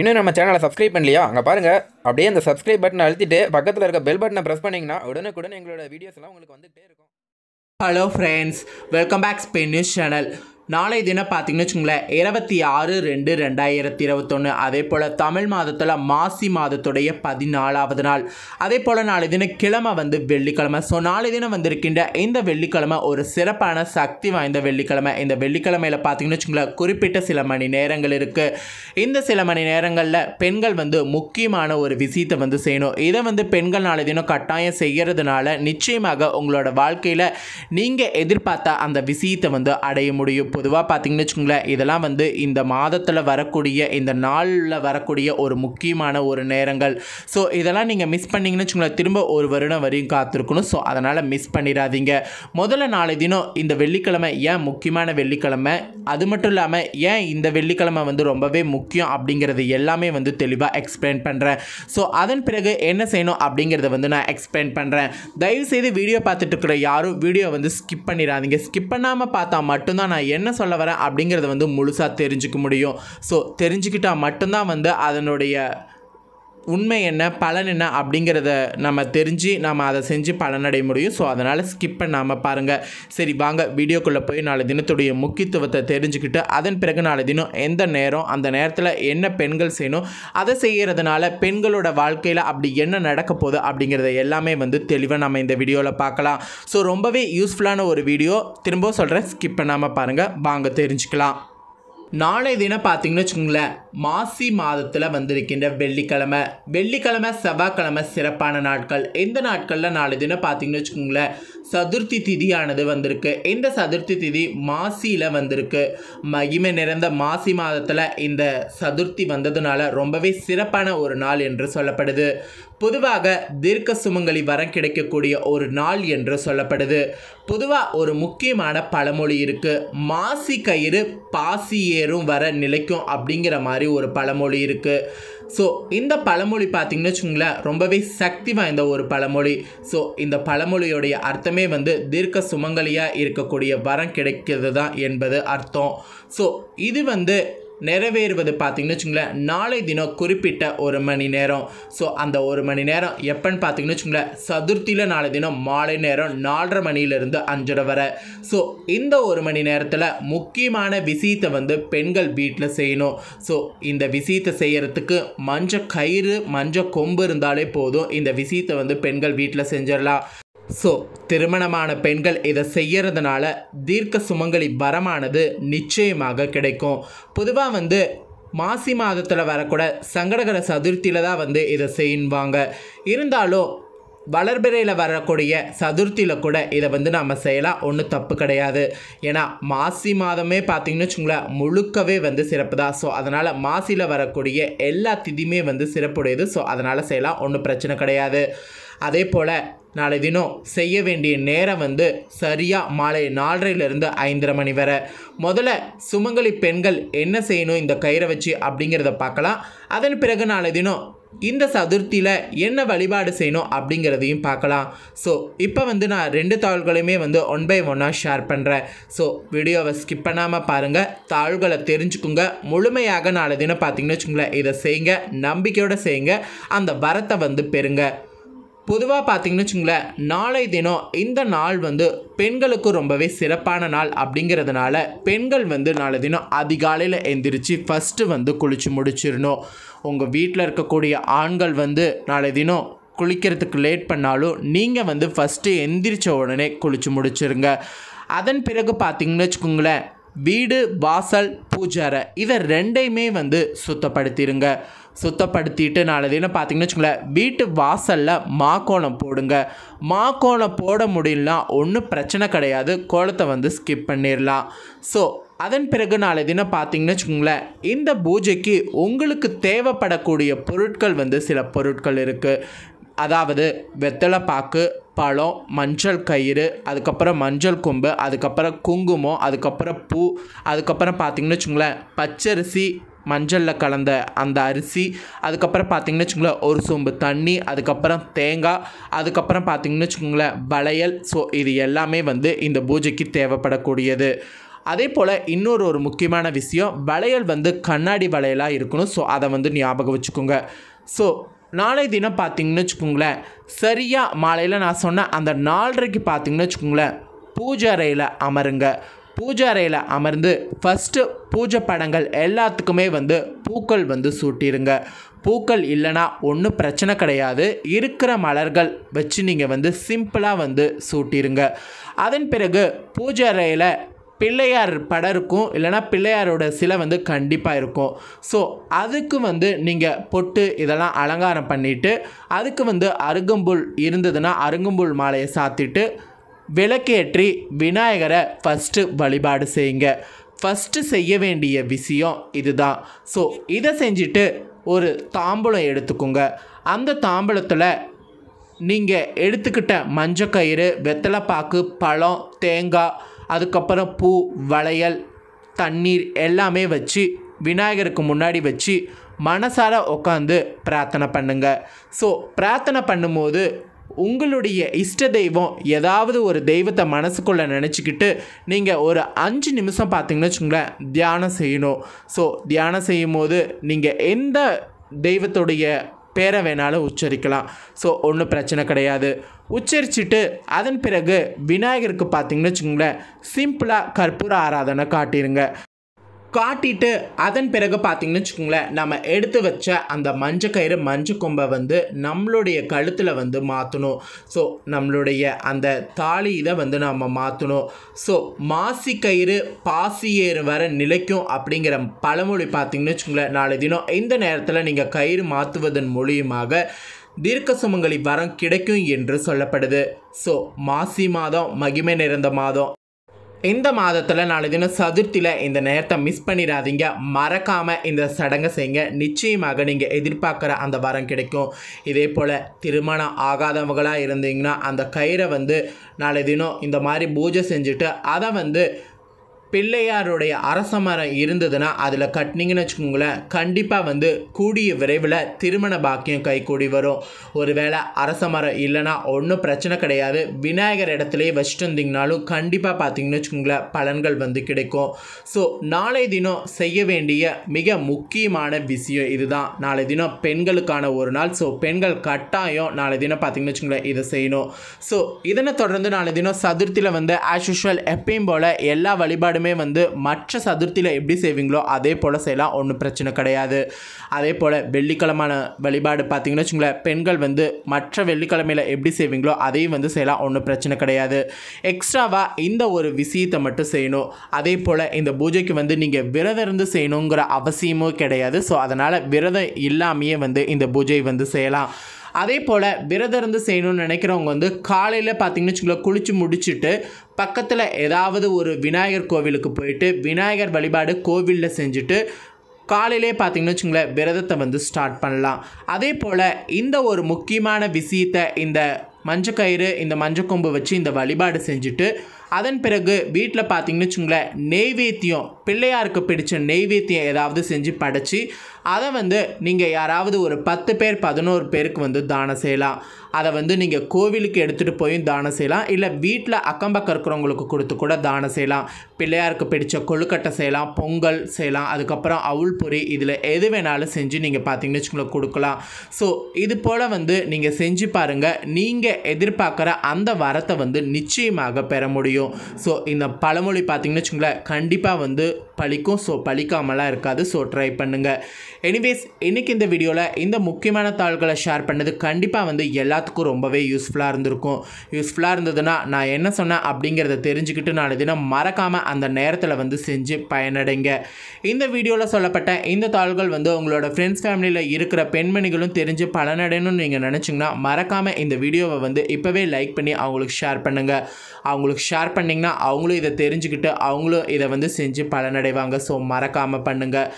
இன்னும் நம்ம சேனலை சப்ஸ்கிரைப் பண்ணலையா அங்கே பாருங்கள் அப்படியே அந்த சப்ஸ்கிரைப் பட்டனை அழுத்திட்டு பக்கத்தில் இருக்க பெல் பட்டனை ப்ரெஸ் பண்ணிங்கன்னா உடனுக்குடன் எங்களோட வீடியோஸ்லாம் உங்களுக்கு வந்துகிட்டே இருக்கும் hello friends welcome back news channel நாளை தினம் பார்த்தீங்கன்னு வச்சுங்களேன் இருபத்தி ஆறு ரெண்டு ரெண்டாயிரத்தி இருபத்தொன்று அதே போல் தமிழ் மாதத்தில் மாசி மாதத்துடைய பதினாலாவது நாள் அதே போல் நாளை தினம் கிழமை வந்து வெள்ளிக்கிழமை ஸோ நாளை தினம் வந்திருக்கின்ற இந்த வெள்ளிக்கிழமை ஒரு சிறப்பான சக்தி வாய்ந்த வெள்ளிக்கிழமை இந்த வெள்ளிக்கிழமையில் பார்த்தீங்கன்னு வச்சுங்களேன் குறிப்பிட்ட சில மணி நேரங்கள் இருக்குது இந்த சில மணி நேரங்களில் பெண்கள் வந்து முக்கியமான ஒரு விஷயத்தை வந்து செய்யணும் இதை வந்து பெண்கள் நாளை தினம் கட்டாயம் செய்கிறதுனால நிச்சயமாக உங்களோட வாழ்க்கையில் நீங்கள் எதிர்பார்த்த அந்த விஷயத்தை வந்து அடைய முடியும் பொதுவாக பார்த்திங்கன்னு வச்சுக்கோங்களேன் இதெல்லாம் வந்து இந்த மாதத்தில் வரக்கூடிய இந்த நாளில் வரக்கூடிய ஒரு முக்கியமான ஒரு நேரங்கள் ஸோ இதெல்லாம் நீங்கள் மிஸ் பண்ணிங்கன்னு வச்சுக்கோங்களேன் திரும்ப ஒரு வருடம் வரையும் காத்திருக்கணும் ஸோ அதனால் மிஸ் பண்ணிடாதீங்க முதல்ல நாலு தினம் இந்த வெள்ளிக்கிழமை ஏன் முக்கியமான வெள்ளிக்கிழமை அது மட்டும் இல்லாமல் ஏன் இந்த வெள்ளிக்கிழமை வந்து ரொம்பவே முக்கியம் அப்படிங்கிறது எல்லாமே வந்து தெளிவாக எக்ஸ்பிளைன் பண்ணுறேன் ஸோ அதன் பிறகு என்ன செய்யணும் அப்படிங்கிறத வந்து நான் எக்ஸ்பிளைன் பண்ணுறேன் தயவுசெய்து வீடியோ பார்த்துட்டு இருக்கிற யாரும் வீடியோ வந்து ஸ்கிப் பண்ணிடாதீங்க ஸ்கிப் பண்ணாமல் பார்த்தா மட்டும்தான் நான் என்ன என்ன சொல்ல வரேன் அப்படிங்கிறத வந்து முழுசாக தெரிஞ்சுக்க முடியும் ஸோ தெரிஞ்சுக்கிட்டால் மட்டும்தான் வந்து அதனுடைய உண்மை என்ன பலன் என்ன அப்படிங்கிறத நம்ம தெரிஞ்சு நம்ம அதை செஞ்சு பலனடைய முடியும் ஸோ அதனால் ஸ்கிப் பண்ணாமல் பாருங்கள் சரி வாங்க வீடியோக்குள்ளே போய் நாலு தினத்துடைய முக்கியத்துவத்தை தெரிஞ்சுக்கிட்டு அதன் பிறகு நாலு தினம் எந்த நேரம் அந்த நேரத்தில் என்ன பெண்கள் செய்யணும் அதை செய்கிறதுனால பெண்களோட வாழ்க்கையில் அப்படி என்ன நடக்க போகுது அப்படிங்கிறத எல்லாமே வந்து தெளிவாக நம்ம இந்த வீடியோவில் பார்க்கலாம் ஸோ ரொம்பவே யூஸ்ஃபுல்லான ஒரு வீடியோ திரும்பவும் சொல்கிறேன் ஸ்கிப் பண்ணாமல் பாருங்கள் வாங்க தெரிஞ்சுக்கலாம் நாளை தினம் பார்த்தீங்கன்னு வச்சுக்கோங்களேன் மாசி மாதத்தில் வந்திருக்கின்ற வெள்ளிக்கிழமை வெள்ளிக்கிழமை செவ்வாய்க்கிழமை சிறப்பான நாட்கள் இந்த நாட்களில் நாளை தினம் பார்த்தீங்கன்னு வச்சுக்கோங்களேன் சதுர்த்தி திதியானது வந்திருக்கு இந்த சதுர்த்தி திதி மாசியில் வந்திருக்கு மகிமை நிறைந்த மாசி மாதத்தில் இந்த சதுர்த்தி வந்ததுனால ரொம்பவே சிறப்பான ஒரு நாள் என்று சொல்லப்படுது பொதுவாக தீர்க்க சுமங்கலி வரம் கிடைக்கக்கூடிய ஒரு நாள் என்று சொல்லப்படுது பொதுவாக ஒரு முக்கியமான பழமொழி இருக்குது மாசி கயிறு பாசி ஏறும் வர நிலைக்கும் அப்படிங்கிற மாதிரி ஒரு பழமொழி இருக்குது ஸோ இந்த பழமொழி பார்த்திங்கன்னு வச்சுங்களேன் ரொம்பவே சக்தி வாய்ந்த ஒரு பழமொழி ஸோ இந்த பழமொழியோடைய அர்த்தமே வந்து தீர்க்க சுமங்கலியாக இருக்கக்கூடிய வரம் கிடைக்கிறது தான் என்பது அர்த்தம் ஸோ இது வந்து நிறைவேறுவது பார்த்திங்கன்னு வச்சுங்களேன் நாளை தினம் குறிப்பிட்ட ஒரு மணி நேரம் ஸோ அந்த ஒரு மணி நேரம் எப்போன்னு பார்த்திங்கன்னு வச்சுங்களேன் சதுர்த்தியில் நாளை தினம் மாலை நேரம் நாலரை மணியிலிருந்து அஞ்சரை வரை ஸோ இந்த ஒரு மணி நேரத்தில் முக்கியமான விஷயத்தை வந்து பெண்கள் வீட்டில் செய்யணும் ஸோ இந்த விஷயத்தை செய்கிறதுக்கு மஞ்சள் கயிறு மஞ்சள் கொம்பு இருந்தாலே போதும் இந்த விஷயத்தை வந்து பெண்கள் வீட்டில் செஞ்சிடலாம் ஸோ திருமணமான பெண்கள் இதை செய்யறதுனால தீர்க்க சுமங்கலி வரமானது நிச்சயமாக கிடைக்கும் பொதுவாக வந்து மாசி மாதத்தில் வரக்கூட சங்கடகர சதுர்த்தியில் தான் வந்து இதை செய்வாங்க இருந்தாலும் வளர்பிறையில் வரக்கூடிய சதுர்த்தியில் கூட இதை வந்து நம்ம செய்யலாம் ஒன்றும் தப்பு கிடையாது ஏன்னா மாசி மாதமே பார்த்திங்கன்னு வச்சுங்களேன் முழுக்கவே வந்து சிறப்பு தான் ஸோ அதனால் மாசியில் வரக்கூடிய எல்லா திதியுமே வந்து சிறப்புடையது ஸோ அதனால் செய்யலாம் ஒன்றும் பிரச்சனை கிடையாது அதே போல் நாளை தினம் செய்ய வேண்டிய நேரம் வந்து சரியாக மாலை நாலரையிலேருந்து ஐந்தரை மணி வரை முதல்ல சுமங்கலி பெண்கள் என்ன செய்யணும் இந்த கயிறை வச்சு அப்படிங்கிறத பார்க்கலாம் அதன் பிறகு நாளை தினம் இந்த சதுர்த்தியில் என்ன வழிபாடு செய்யணும் அப்படிங்கிறதையும் பார்க்கலாம் ஸோ இப்போ வந்து நான் ரெண்டு தாள்களையுமே வந்து ஒன் பை ஒன்னாக ஷேர் பண்ணுறேன் ஸோ வீடியோவை ஸ்கிப் பண்ணாமல் பாருங்கள் தாள்களை தெரிஞ்சுக்குங்க முழுமையாக நாளை தினம் பார்த்தீங்கன்னு வச்சுக்கோங்களேன் இதை செய்யுங்க நம்பிக்கையோடு செய்யுங்க அந்த வரத்தை வந்து பெறுங்க பொதுவாக பார்த்தீங்கன்னு வச்சுங்களேன் நாளை தினம் இந்த நாள் வந்து பெண்களுக்கு ரொம்பவே சிறப்பான நாள் அப்படிங்கிறதுனால பெண்கள் வந்து நாளை தினம் அதிகாலையில் எந்திரிச்சு ஃபஸ்ட்டு வந்து குளித்து முடிச்சிடணும் உங்கள் வீட்டில் இருக்கக்கூடிய ஆண்கள் வந்து நாளை தினம் குளிக்கிறதுக்கு லேட் பண்ணாலும் நீங்கள் வந்து ஃபஸ்ட்டு எந்திரிச்ச உடனே குளித்து முடிச்சிருங்க அதன் பிறகு பார்த்திங்கன்னு வச்சுக்கோங்களேன் வீடு வாசல் பூஜாரை இதை ரெண்டையுமே வந்து சுத்தப்படுத்திடுங்க சுத்தப்படுத்திட்டு நாலு தினம் பார்த்தீங்கன்னு வச்சுக்கல வீட்டு வாசலில் மாக்கோணம் போடுங்க மாக்கோணம் போட முடியலனா ஒன்றும் பிரச்சனை கிடையாது கோலத்தை வந்து ஸ்கிப் பண்ணிடலாம் ஸோ அதன் பிறகு நாளை தினம் பார்த்தீங்கன்னு வச்சுக்கோங்களேன் இந்த பூஜைக்கு உங்களுக்கு தேவைப்படக்கூடிய பொருட்கள் வந்து சில பொருட்கள் இருக்குது அதாவது வெத்தலைப்பாக்கு பழம் மஞ்சள் கயிறு அதுக்கப்புறம் மஞ்சள் கொம்பு அதுக்கப்புறம் குங்குமம் அதுக்கப்புறம் பூ அதுக்கப்புறம் பார்த்திங்கன்னு வச்சுங்களேன் பச்சரிசி மஞ்சளில் கலந்த அந்த அரிசி அதுக்கப்புறம் பார்த்திங்கன்னு வச்சுக்கோங்களேன் ஒரு சொம்பு தண்ணி அதுக்கப்புறம் தேங்காய் அதுக்கப்புறம் பார்த்திங்கன்னு வச்சுக்கோங்களேன் வளையல் ஸோ இது எல்லாமே வந்து இந்த பூஜைக்கு தேவைப்படக்கூடியது அதே போல் இன்னொரு ஒரு முக்கியமான விஷயம் வளையல் வந்து கண்ணாடி வளையலாக இருக்கணும் ஸோ அதை வந்து ஞாபகம் வச்சுக்கோங்க ஸோ நாளை தினம் பார்த்திங்கன்னு வச்சுக்கோங்களேன் சரியாக மாலையில் நான் சொன்ன அந்த நாலரைக்கு பார்த்திங்கன்னு வச்சுக்கோங்களேன் பூஜை அறையில் அமருங்க பூஜை அறையில் அமர்ந்து ஃபஸ்ட்டு பூஜை படங்கள் எல்லாத்துக்குமே வந்து பூக்கள் வந்து சூட்டிருங்க பூக்கள் இல்லைனா ஒன்றும் பிரச்சனை கிடையாது இருக்கிற மலர்கள் வச்சு நீங்கள் வந்து சிம்பிளாக வந்து சூட்டிருங்க அதன் பிறகு பூஜை அறையில் பிள்ளையார் படம் இருக்கும் இல்லைனா பிள்ளையாரோட சிலை வந்து கண்டிப்பாக இருக்கும் ஸோ அதுக்கு வந்து நீங்கள் பொட்டு இதெல்லாம் அலங்காரம் பண்ணிவிட்டு அதுக்கு வந்து அருகம்புல் இருந்ததுன்னா அருகம்புல் மாலையை சாத்திட்டு விளக்கேற்றி விநாயகரை ஃபஸ்ட்டு வழிபாடு செய்யுங்க ஃபஸ்ட்டு செய்ய வேண்டிய விஷயம் இதுதான் ஸோ இதை செஞ்சுட்டு ஒரு தாம்பூலம் எடுத்துக்கோங்க அந்த தாம்பூலத்தில் நீங்கள் எடுத்துக்கிட்ட மஞ்சக்கயிறு வெத்தலைப்பாக்கு பழம் தேங்காய் அதுக்கப்புறம் பூ வளையல் தண்ணீர் எல்லாமே வச்சு விநாயகருக்கு முன்னாடி வச்சு மனசார உட்காந்து பிரார்த்தனை பண்ணுங்கள் ஸோ பிரார்த்தனை பண்ணும்போது உங்களுடைய இஷ்ட தெய்வம் ஏதாவது ஒரு தெய்வத்தை மனசுக்குள்ளே நினச்சிக்கிட்டு நீங்கள் ஒரு அஞ்சு நிமிஷம் பார்த்தீங்கன்னு வச்சுங்களேன் தியானம் செய்யணும் ஸோ தியானம் செய்யும் போது நீங்கள் எந்த தெய்வத்துடைய பேரை வேணாலும் உச்சரிக்கலாம் ஸோ ஒன்றும் பிரச்சனை கிடையாது உச்சரிச்சுட்டு அதன் பிறகு விநாயகருக்கு பார்த்தீங்கன்னு வச்சுக்கோங்களேன் சிம்பிளாக கற்பூர ஆராதனை காட்டிடுங்க காட்டிட்டு அதன் பிறகு பார்த்திங்கன்னு வச்சுக்கோங்களேன் நம்ம எடுத்து வச்ச அந்த மஞ்சள் கயிறு மஞ்சள் கொம்பை வந்து நம்மளுடைய கழுத்தில் வந்து மாற்றணும் ஸோ நம்மளுடைய அந்த தாலி இதை வந்து நாம் மாற்றணும் ஸோ மாசி கயிறு பாசி ஏறு வர நிலைக்கும் அப்படிங்கிற பழமொழி பார்த்திங்கன்னு வச்சுக்கோங்களேன் நாளை தினம் இந்த நேரத்தில் நீங்கள் கயிறு மாற்றுவதன் மூலியமாக தீர்க்க சுமங்கலி வரம் கிடைக்கும் என்று சொல்லப்படுது ஸோ மாசி மாதம் மகிமை நிறைந்த மாதம் இந்த மாதத்தில் நாளை தினம் சதுர்த்தியில் இந்த நேரத்தை மிஸ் பண்ணிடாதீங்க மறக்காமல் இந்த சடங்கை செய்யுங்க நிச்சயமாக நீங்கள் எதிர்பார்க்குற அந்த வரம் கிடைக்கும் இதே போல் திருமணம் ஆகாதவங்களாக இருந்தீங்கன்னா அந்த கயிறை வந்து நாளை தினம் இந்த மாதிரி பூஜை செஞ்சுட்டு அதை வந்து பிள்ளையாருடைய அரச மரம் இருந்ததுன்னா அதில் கட்டினீங்கன்னு வச்சுக்கோங்களேன் கண்டிப்பாக வந்து கூடிய விரைவில் திருமண பாக்கியம் கூடி வரும் ஒருவேளை அரச மரம் இல்லைன்னா ஒன்றும் பிரச்சனை கிடையாது விநாயகர் இடத்துலையே வச்சுட்டு வந்தீங்கனாலும் கண்டிப்பாக பார்த்தீங்கன்னு வச்சுக்கோங்களேன் பலன்கள் வந்து கிடைக்கும் ஸோ நாளை தினம் செய்ய வேண்டிய மிக முக்கியமான விஷயம் இதுதான் நாளை தினம் பெண்களுக்கான ஒரு நாள் ஸோ பெண்கள் கட்டாயம் நாளை தினம் பார்த்தீங்கன்னு வச்சுக்கோங்களேன் இதை செய்யணும் ஸோ இதனை தொடர்ந்து நாளை தினம் சதுர்த்தியில் வந்து ஆஸ் யூஷுவல் எப்பயும் போல் எல்லா வழிபாடும் எல்லாருமே வந்து மற்ற சதுர்த்தியில் எப்படி செய்வீங்களோ அதே போல் செய்யலாம் ஒன்றும் பிரச்சனை கிடையாது அதே போல் வெள்ளிக்கிழமான வழிபாடு பார்த்திங்கன்னு வச்சுங்களேன் பெண்கள் வந்து மற்ற வெள்ளிக்கிழமையில் எப்படி செய்வீங்களோ அதையும் வந்து செய்யலாம் ஒன்றும் பிரச்சனை கிடையாது எக்ஸ்ட்ராவாக இந்த ஒரு விஷயத்தை மட்டும் செய்யணும் அதே போல் இந்த பூஜைக்கு வந்து நீங்கள் விரதம் இருந்து செய்யணுங்கிற அவசியமும் கிடையாது ஸோ அதனால் விரதம் இல்லாமையே வந்து இந்த பூஜை வந்து செய்யலாம் அதே போல் விரதம் இருந்து செய்யணும்னு நினைக்கிறவங்க வந்து காலையில் பார்த்திங்கன்னு வச்சுக்கோங்களேன் குளித்து முடிச்சுட்டு பக்கத்தில் ஏதாவது ஒரு விநாயகர் கோவிலுக்கு போயிட்டு விநாயகர் வழிபாடு கோவிலில் செஞ்சுட்டு காலையிலே பார்த்தீங்கன்னு வச்சுங்களேன் விரதத்தை வந்து ஸ்டார்ட் பண்ணலாம் அதே போல் இந்த ஒரு முக்கியமான விஷயத்தை இந்த மஞ்சக்கயிறு இந்த மஞ்சக்கொம்பு வச்சு இந்த வழிபாடு செஞ்சுட்டு அதன் பிறகு வீட்டில் பார்த்தீங்கன்னு வச்சுங்களேன் நெய்வேத்தியம் பிள்ளையாருக்கு பிடிச்ச நெய்வேத்தியம் ஏதாவது செஞ்சு படைச்சி அதை வந்து நீங்கள் யாராவது ஒரு பத்து பேர் பதினோரு பேருக்கு வந்து தானம் செய்யலாம் அதை வந்து நீங்கள் கோவிலுக்கு எடுத்துகிட்டு போய் தானம் செய்யலாம் இல்லை வீட்டில் அக்கம் பக்கம் இருக்கிறவங்களுக்கு கொடுத்து கூட தானம் செய்யலாம் பிள்ளையாருக்கு பிடிச்ச கொழுக்கட்டை செய்யலாம் பொங்கல் செய்யலாம் அதுக்கப்புறம் அவுள் பொறி இதில் எது வேணாலும் செஞ்சு நீங்கள் பார்த்தீங்கன்னு வச்சுக்கோங்களேன் கொடுக்கலாம் ஸோ இது போல் வந்து நீங்கள் செஞ்சு பாருங்கள் நீங்கள் எதிர்பார்க்குற அந்த வரத்தை வந்து நிச்சயமாக பெற முடியும் ஸோ இந்த பழமொழி பார்த்தீங்கன்னு வச்சுக்கோங்களேன் கண்டிப்பாக வந்து பழிக்கும் ஸோ பழிக்காமலாம் இருக்காது ஸோ ட்ரை பண்ணுங்கள் எனிவேஸ் இன்றைக்கி இந்த வீடியோவில் இந்த முக்கியமான தாள்களை ஷேர் பண்ணது கண்டிப்பாக வந்து எல்லாத்துக்கும் ரொம்பவே யூஸ்ஃபுல்லாக இருந்திருக்கும் யூஸ்ஃபுல்லாக இருந்ததுன்னா நான் என்ன சொன்னேன் அப்படிங்கிறத தெரிஞ்சுக்கிட்டு நாலு தினம் மறக்காமல் அந்த நேரத்தில் வந்து செஞ்சு பயனடைங்க இந்த வீடியோவில் சொல்லப்பட்ட இந்த தாள்கள் வந்து உங்களோட ஃப்ரெண்ட்ஸ் ஃபேமிலியில் இருக்கிற பெண்மணிகளும் தெரிஞ்சு பலனடையணும்னு நீங்கள் நினச்சிங்கன்னா மறக்காமல் இந்த வீடியோவை வந்து இப்போவே லைக் பண்ணி அவங்களுக்கு ஷேர் பண்ணுங்கள் அவங்களுக்கு ஷேர் பண்ணிங்கன்னா அவங்களும் இதை தெரிஞ்சுக்கிட்டு அவங்களும் இதை வந்து செஞ்சு பலனடைவாங்க ஸோ மறக்காமல் பண்ணுங்கள்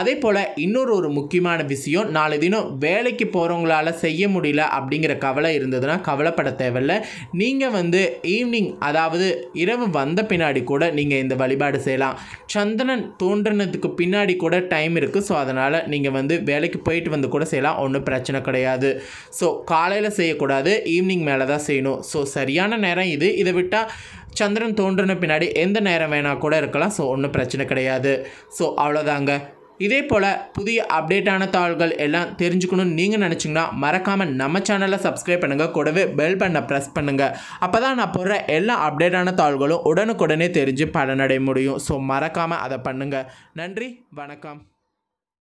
அதே போல் இன்னொரு ஒரு முக்கியமான விஷயம் நாலு தினம் வேலைக்கு போகிறவங்களால செய்ய முடியல அப்படிங்கிற கவலை இருந்ததுன்னா கவலைப்பட தேவையில்லை நீங்கள் வந்து ஈவினிங் அதாவது இரவு வந்த பின்னாடி கூட நீங்கள் இந்த வழிபாடு செய்யலாம் சந்திரன் தோன்றினதுக்கு பின்னாடி கூட டைம் இருக்குது ஸோ அதனால் நீங்கள் வந்து வேலைக்கு போயிட்டு வந்து கூட செய்யலாம் ஒன்றும் பிரச்சனை கிடையாது ஸோ காலையில் செய்யக்கூடாது ஈவினிங் மேலே தான் செய்யணும் ஸோ சரியான நேரம் இது இதை விட்டால் சந்திரன் தோன்றின பின்னாடி எந்த நேரம் வேணால் கூட இருக்கலாம் ஸோ ஒன்றும் பிரச்சனை கிடையாது ஸோ அவ்வளோதாங்க இதே போல் புதிய அப்டேட்டான தாள்கள் எல்லாம் தெரிஞ்சுக்கணும்னு நீங்கள் நினச்சிங்கன்னா மறக்காமல் நம்ம சேனலை சப்ஸ்கிரைப் பண்ணுங்கள் கூடவே பெல் பண்ண ப்ரெஸ் பண்ணுங்கள் அப்போ தான் நான் போடுற எல்லா அப்டேட்டான தாள்களும் உடனுக்குடனே தெரிஞ்சு பலனடைய முடியும் ஸோ மறக்காமல் அதை பண்ணுங்கள் நன்றி வணக்கம்